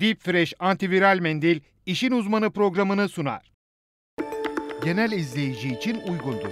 Deep Fresh antiviral mendil işin uzmanı programını sunar. Genel izleyici için uygundur.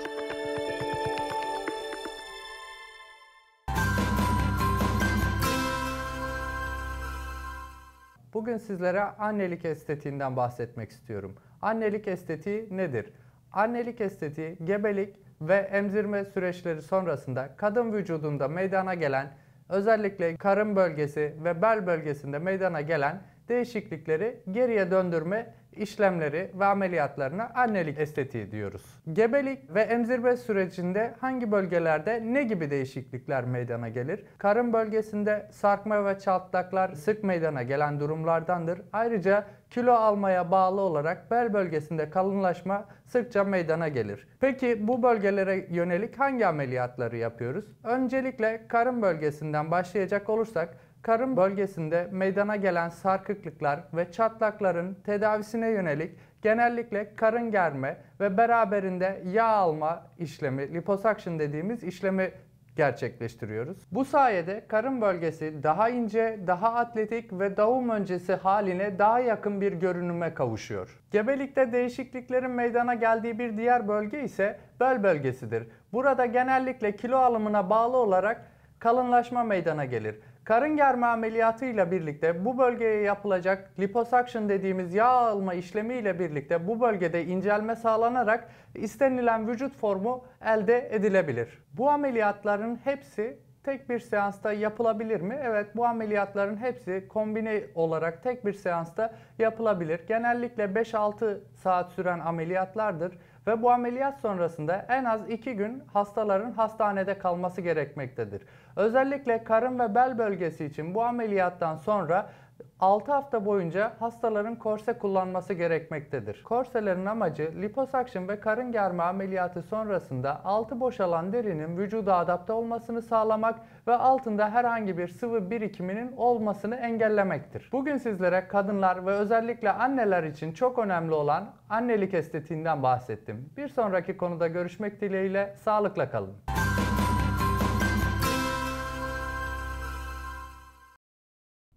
Bugün sizlere annelik estetiğinden bahsetmek istiyorum. Annelik estetiği nedir? Annelik estetiği gebelik ve emzirme süreçleri sonrasında kadın vücudunda meydana gelen özellikle karın bölgesi ve bel bölgesinde meydana gelen değişiklikleri geriye döndürme işlemleri ve ameliyatlarına annelik estetiği diyoruz. Gebelik ve emzirme sürecinde hangi bölgelerde ne gibi değişiklikler meydana gelir? Karın bölgesinde sarkma ve çatlaklar sık meydana gelen durumlardandır. Ayrıca kilo almaya bağlı olarak bel bölgesinde kalınlaşma sıkça meydana gelir. Peki bu bölgelere yönelik hangi ameliyatları yapıyoruz? Öncelikle karın bölgesinden başlayacak olursak karın bölgesinde meydana gelen sarkıklıklar ve çatlakların tedavisine yönelik genellikle karın germe ve beraberinde yağ alma işlemi, liposuction dediğimiz işlemi gerçekleştiriyoruz. Bu sayede karın bölgesi daha ince, daha atletik ve doğum öncesi haline daha yakın bir görünüme kavuşuyor. Gebelikte değişikliklerin meydana geldiği bir diğer bölge ise bel bölgesidir. Burada genellikle kilo alımına bağlı olarak kalınlaşma meydana gelir. Karın germe ameliyatıyla birlikte bu bölgeye yapılacak liposuction dediğimiz yağ alma işlemi ile birlikte bu bölgede incelme sağlanarak istenilen vücut formu elde edilebilir. Bu ameliyatların hepsi tek bir seansta yapılabilir mi? Evet bu ameliyatların hepsi kombine olarak tek bir seansta yapılabilir. Genellikle 5-6 saat süren ameliyatlardır ve bu ameliyat sonrasında en az 2 gün hastaların hastanede kalması gerekmektedir. Özellikle karın ve bel bölgesi için bu ameliyattan sonra 6 hafta boyunca hastaların korse kullanması gerekmektedir. Korselerin amacı liposakşın ve karın germe ameliyatı sonrasında altı boşalan derinin vücuda adapte olmasını sağlamak ve altında herhangi bir sıvı birikiminin olmasını engellemektir. Bugün sizlere kadınlar ve özellikle anneler için çok önemli olan annelik estetiğinden bahsettim. Bir sonraki konuda görüşmek dileğiyle sağlıkla kalın.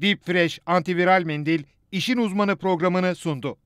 Deep Fresh antiviral mendil işin uzmanı programını sundu.